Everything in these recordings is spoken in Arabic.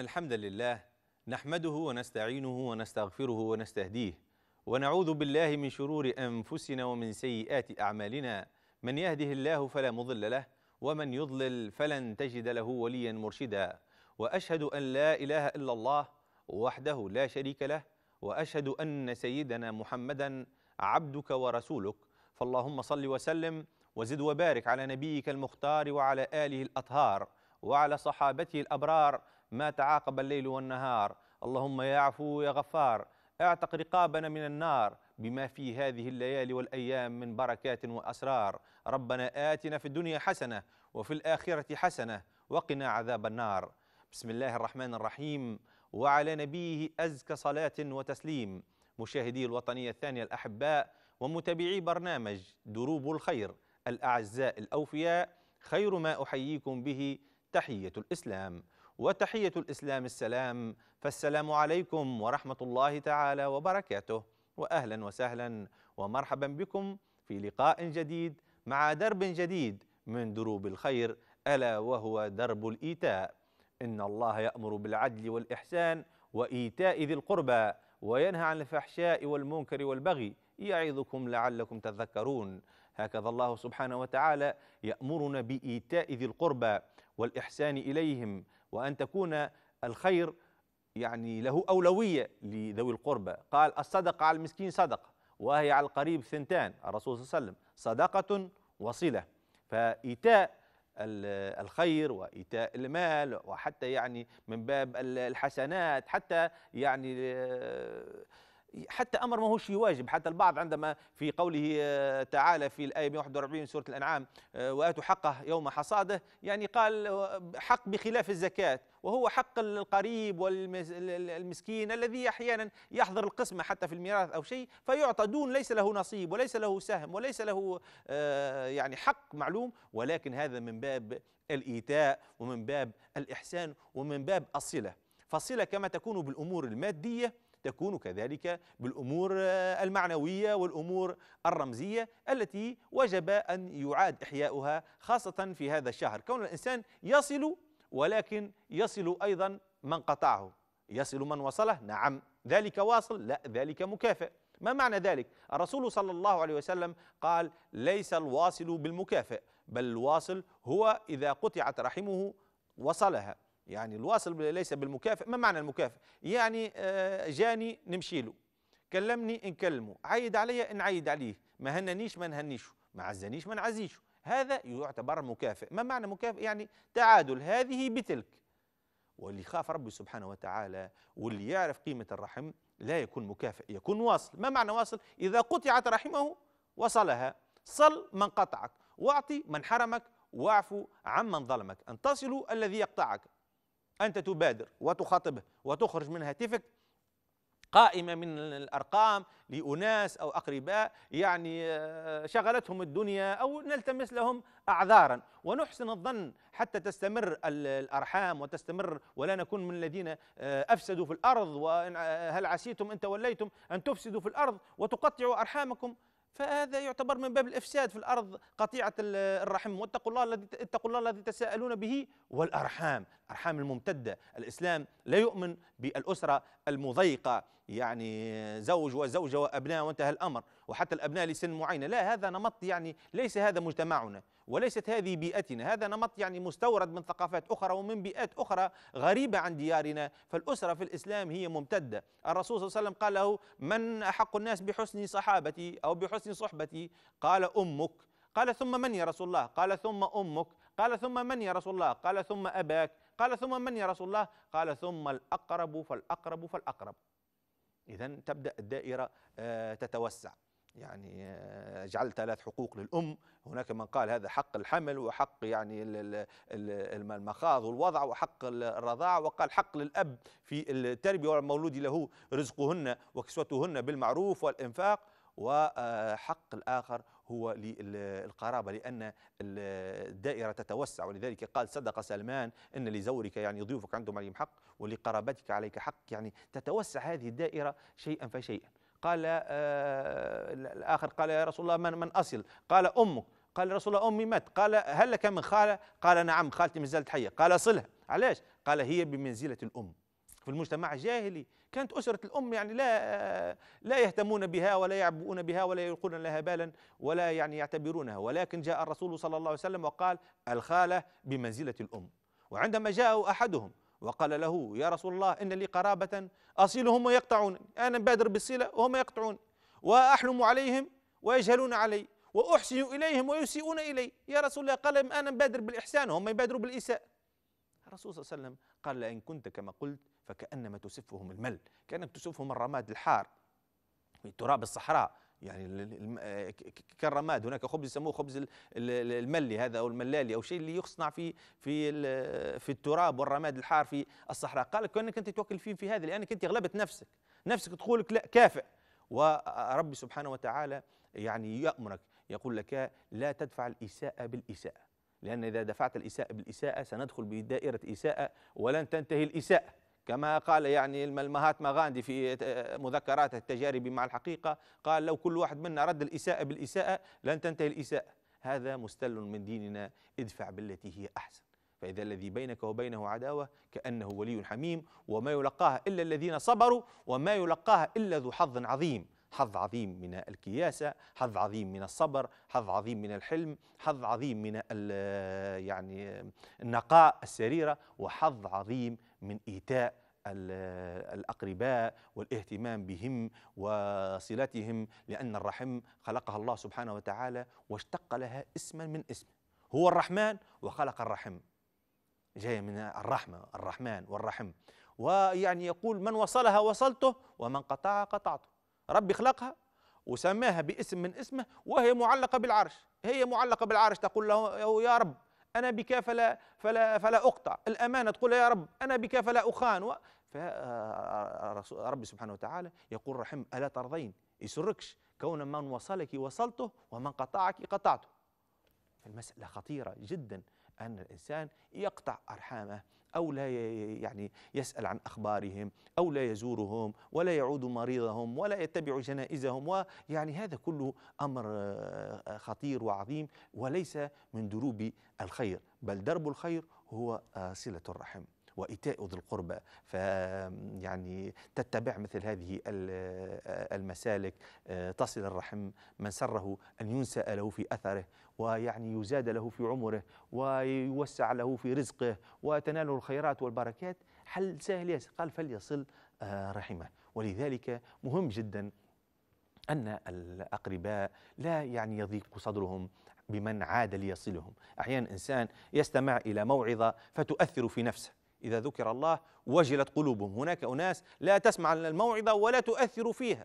الحمد لله نحمده ونستعينه ونستغفره ونستهديه ونعوذ بالله من شرور أنفسنا ومن سيئات أعمالنا من يهده الله فلا مضل له ومن يضلل فلن تجد له وليا مرشدا وأشهد أن لا إله إلا الله وحده لا شريك له وأشهد أن سيدنا محمدا عبدك ورسولك فاللهم صل وسلم وزد وبارك على نبيك المختار وعلى آله الأطهار وعلى صحابته الأبرار ما تعاقب الليل والنهار اللهم يا عفو يا غفار اعتق رقابنا من النار بما في هذه الليالي والأيام من بركات وأسرار ربنا آتنا في الدنيا حسنة وفي الآخرة حسنة وقنا عذاب النار بسم الله الرحمن الرحيم وعلى نبيه أزكى صلاة وتسليم مشاهدي الوطنية الثانية الأحباء ومتابعي برنامج دروب الخير الأعزاء الأوفياء خير ما أحييكم به تحية الإسلام وتحية الإسلام السلام فالسلام عليكم ورحمة الله تعالى وبركاته وأهلا وسهلا ومرحبا بكم في لقاء جديد مع درب جديد من دروب الخير ألا وهو درب الإيتاء إن الله يأمر بالعدل والإحسان وإيتاء ذي القربى وينهى عن الفحشاء والمنكر والبغي يعظكم لعلكم تذكرون هكذا الله سبحانه وتعالى يأمرنا بإيتاء ذي القربى والإحسان إليهم وأن تكون الخير يعني له أولوية لذوي القربى قال الصدقة على المسكين صدقة وهي على القريب ثنتان الرسول صلى الله عليه وسلم صدقة وصلة فإيتاء الخير وايتاء المال وحتى يعني من باب الحسنات حتى يعني آه، حتى امر ما هوش واجب حتى البعض عندما في قوله آه، تعالى في الايه 141 من سوره الانعام آه، واتوا حقه يوم حصاده يعني قال آه، حق بخلاف الزكاه وهو حق القريب والمسكين الذي احيانا يحضر القسمه حتى في الميراث او شيء فيعطى دون ليس له نصيب وليس له سهم وليس له يعني حق معلوم ولكن هذا من باب الايتاء ومن باب الاحسان ومن باب الصله فالصله كما تكون بالامور الماديه تكون كذلك بالأمور المعنوية والأمور الرمزية التي وجب أن يعاد إحياؤها خاصة في هذا الشهر كون الإنسان يصل ولكن يصل أيضا من قطعه يصل من وصله نعم ذلك واصل لا ذلك مكافئ ما معنى ذلك الرسول صلى الله عليه وسلم قال ليس الواصل بالمكافئ بل الواصل هو إذا قطعت رحمه وصلها يعني الواصل ليس بالمكافئ ما معنى المكافئ يعني آه، جاني نمشي له كلمني نكلمه عيد علي نعيد عليه ما هننيش ما نهنيش ما عزنيش ما نعزيش هذا يعتبر مكافئ ما معنى مكافئ يعني تعادل هذه بتلك واللي خاف ربي سبحانه وتعالى واللي يعرف قيمة الرحم لا يكون مكافئ يكون واصل ما معنى واصل إذا قطعت رحمه وصلها صل من قطعك واعطي من حرمك واعفو عمن ظلمك أن تصلوا الذي يقطعك أنت تبادر وتخاطبه وتخرج من هاتفك قائمة من الأرقام لأناس أو أقرباء يعني آه، شغلتهم الدنيا أو نلتمس لهم أعذارا ونحسن الظن حتى تستمر الأرحام وتستمر ولا نكون من الذين آه، أفسدوا في الأرض وهل آه، عسيتم أن توليتم أن تفسدوا في الأرض وتقطعوا أرحامكم فهذا يعتبر من باب الافساد في الارض قطيعه الرحم واتقوا الله الذي اتقوا الله الذي تساءلون به والارحام الأرحام الممتدة الإسلام لا يؤمن بالأسرة المضيقة يعني زوج وزوجة وأبناء وانتهى الأمر وحتى الأبناء لسن معينة لا هذا نمط يعني ليس هذا مجتمعنا وليست هذه بيئتنا هذا نمط يعني مستورد من ثقافات أخرى ومن بيئات أخرى غريبة عن ديارنا فالأسرة في الإسلام هي ممتدة الرسول صلى الله عليه وسلم قال له من أحق الناس بحسن صحابتي أو بحسن صحبتي قال أمك قال ثم من يا رسول الله قال ثم أمك قال ثم من يا رسول الله قال ثم أباك قال ثم من يا رسول الله قال ثم الأقرب فالأقرب فالأقرب إذا تبدأ الدائرة آه، تتوسع يعني آه، جعل ثلاث حقوق للأم هناك من قال هذا حق الحمل وحق يعني المخاض والوضع وحق الرضاعة وقال حق للأب في التربية والمولود له رزقهن وكسوتهن بالمعروف والإنفاق وحق آه، الآخر هو للقرابة لأن الدائرة تتوسع ولذلك قال صدق سلمان أن لزورك يعني ضيوفك عندهم عليهم حق ولقرابتك عليك حق يعني تتوسع هذه الدائرة شيئا فشيئا قال آه الآخر قال يا رسول الله من, من أصل قال أمك قال رسول الله أمي مات قال هل لك من خالة قال نعم خالتي ما زالت حية قال صلها علاش قال هي بمنزلة الأم في المجتمع الجاهلي كانت أسرة الأم يعني لا لا يهتمون بها ولا يعبؤون بها ولا يلقون لها بالا ولا يعني يعتبرونها ولكن جاء الرسول صلى الله عليه وسلم وقال الخالة بمنزلة الأم وعندما جاء أحدهم وقال له يا رسول الله إن لي قرابة أصيلهم ويقطعون أنا بادر بالصلة وهم يقطعون وأحلم عليهم ويجهلون علي وأحسن إليهم ويسيئون إلي يا رسول الله قال أنا بادر بالإحسان وهم يبادروا بالإساءة الرسول صلى الله عليه وسلم قال لئن كنت كما قلت فكأنما تسفهم المل كأنك تسفهم الرماد الحار في تراب الصحراء يعني آه، كالرماد هناك خبز يسموه خبز الملي هذا او الملالي او شيء اللي يصنع في في في التراب والرماد الحار في الصحراء قال لك كانك انت توكل فيه في هذا لانك انت غلبت نفسك نفسك تقول لك لا كافئ وربي سبحانه وتعالى يعني يامرك يقول لك لا تدفع الاساءه بالاساءه لان اذا دفعت الاساءه بالاساءه سندخل بدائره اساءه ولن تنتهي الاساءه كما قال يعني المهاتما غاندي في مذكراته التجاربي مع الحقيقة قال لو كل واحد منا رد الإساءة بالإساءة لن تنتهي الإساءة هذا مستل من ديننا ادفع بالتي هي أحسن فإذا الذي بينك وبينه عداوة كأنه ولي حميم وما يلقاها إلا الذين صبروا وما يلقاها إلا ذو حظ عظيم حظ عظيم من الكياسة حظ عظيم من الصبر حظ عظيم من الحلم حظ عظيم من يعني النقاء السريرة وحظ عظيم من إيتاء الأقرباء والاهتمام بهم وصلتهم لأن الرحم خلقها الله سبحانه وتعالى واشتق لها اسما من اسمه هو الرحمن وخلق الرحم جاية من الرحمة الرحمن والرحم ويعني يقول من وصلها وصلته ومن قطعها قطعته رب خلقها وسماها باسم من اسمه وهي معلقة بالعرش هي معلقة بالعرش تقول له يا رب أنا بك فلا فلا فلا أقطع الأمانة تقول يا رب أنا بك فلا أخان فربي آه، آه، آه، سبحانه وتعالى يقول رحم ألا ترضين يسركش كون من وصلك وصلته ومن قطعك قطعته المسألة خطيرة جدا أن الإنسان يقطع أرحامه أو لا يعني يسأل عن أخبارهم أو لا يزورهم ولا يعود مريضهم ولا يتبع جنائزهم ويعني هذا كله أمر آه، خطير وعظيم وليس من دروب الخير بل درب الخير هو آه، صلة الرحم وإيتاء ذي القربى فيعني تتبع مثل هذه المسالك آه، تصل الرحم من سره أن ينسى له في أثره ويعني يزاد له في عمره ويوسع له في رزقه وتناله الخيرات والبركات حل سهل ياسر قال فليصل آه، رحمه ولذلك مهم جدا أن الأقرباء لا يعني يضيق صدرهم بمن عاد ليصلهم أحيانا إنسان يستمع إلى موعظة فتؤثر في نفسه إذا ذكر الله وجلت قلوبهم هناك أناس لا تسمع الموعظة ولا تؤثر فيها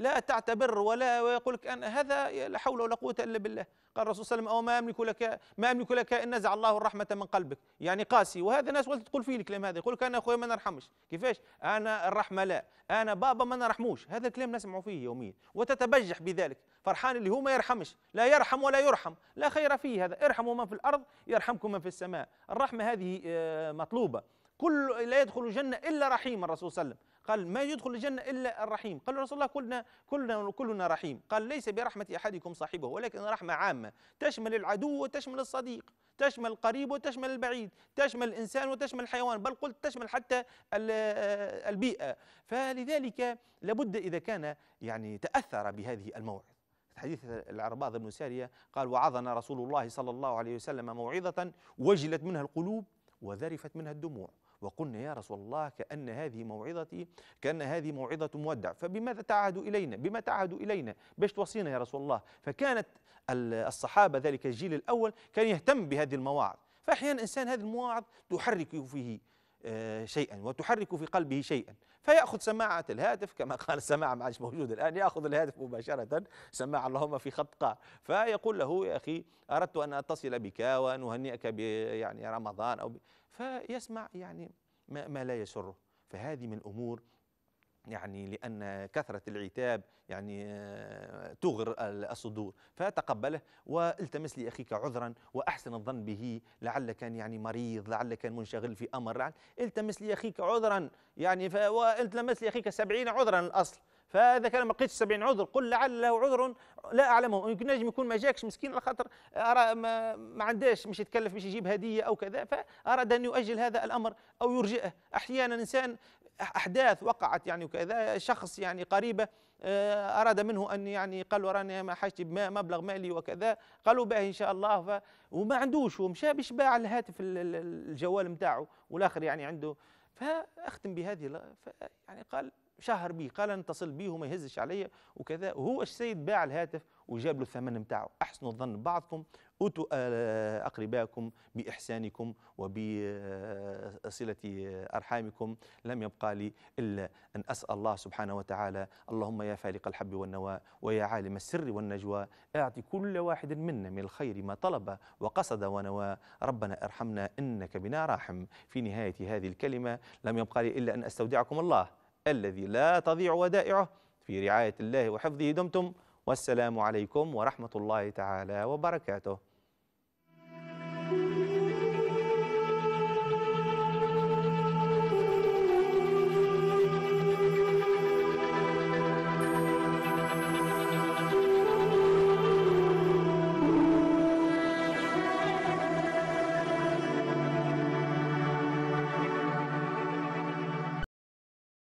لا تعتبر ولا ويقول لك أن هذا لا حول ولا قوة إلا بالله قال الرسول صلى الله عليه وسلم أو ما أملك لك ما أملك لك إن نزع الله الرحمة من قلبك يعني قاسي وهذا ناس ولا تقول فيه الكلام هذا يقول لك أنا أخويا ما نرحمش كيفاش أنا الرحمة لا أنا بابا ما نرحموش هذا الكلام نسمعه فيه يوميا وتتبجح بذلك فرحان اللي هو ما يرحمش لا يرحم ولا يرحم لا خير فيه هذا ارحموا من في الأرض يرحمكم من في السماء الرحمة هذه آه، مطلوبة كل لا يدخل الجنة إلا رحيم الرسول صلى الله عليه وسلم قال ما يدخل الجنة إلا الرحيم قال رسول الله كلنا كلنا كلنا رحيم قال ليس برحمة أحدكم صاحبه ولكن رحمة عامة تشمل العدو وتشمل الصديق تشمل القريب وتشمل البعيد تشمل الإنسان وتشمل الحيوان بل قلت تشمل حتى البيئة فلذلك لابد إذا كان يعني تأثر بهذه الموعظة حديث العرباض بن سارية قال وعظنا رسول الله صلى الله عليه وسلم موعظة وجلت منها القلوب وذرفت منها الدموع وقلنا يا رسول الله كأن هذه موعظتي كأن هذه موعظة مودع فبماذا تعهد إلينا بما تعهد إلينا باش توصينا يا رسول الله فكانت الصحابة ذلك الجيل الأول كان يهتم بهذه المواعظ فأحيانا إنسان هذه المواعظ تحرك فيه آه، شيئا وتحرك في قلبه شيئا فيأخذ سماعة الهاتف كما قال السماعة ما عادش موجود الآن يأخذ الهاتف مباشرة سماعة اللهم في خط قاع فيقول له يا أخي أردت أن أتصل بك وأن أهنئك يعني رمضان أو ب... فيسمع يعني ما, ما لا يسره فهذه من أمور يعني لأن كثرة العتاب يعني آه، تغر الصدور فتقبله والتمس لأخيك عذرا وأحسن الظن به لعل كان يعني مريض لعل كان منشغل في أمر لعل التمس لأخيك عذرا يعني والتمس لأخيك سبعين عذرا الأصل فاذا كان ما لقيتش 70 عذر قل لعل له عذر لا اعلمه يمكن نجم يكون ما جاكش مسكين على خاطر ما, ما عندهاش مش يتكلف مش يجيب هديه او كذا فاراد ان يؤجل هذا الامر او يرجئه احيانا الانسان احداث وقعت يعني وكذا شخص يعني قريبه آه، اراد منه ان يعني قال له راني ما حاجتي مبلغ مالي وكذا قالوا باهي ان شاء الله ف وما عندوش ومشى باش باع الهاتف الجوال نتاعو والاخر يعني عنده فاختم بهذه يعني قال شهر بيه قال أنا اتصل بيه وما يهزش عليا وكذا وهو السيد باع الهاتف وجاب له الثمن نتاعو احسنوا الظن بعضكم أوتوا أقربائكم باحسانكم وبصله ارحامكم لم يبقى لي الا ان اسال الله سبحانه وتعالى اللهم يا فارق الحب والنوى ويا عالم السر والنجوى اعطي كل واحد منا من الخير ما طلب وقصد ونوى ربنا ارحمنا انك بنا راحم في نهايه هذه الكلمه لم يبقى لي الا ان استودعكم الله الذي لا تضيع ودائعه في رعاية الله وحفظه دمتم والسلام عليكم ورحمة الله تعالى وبركاته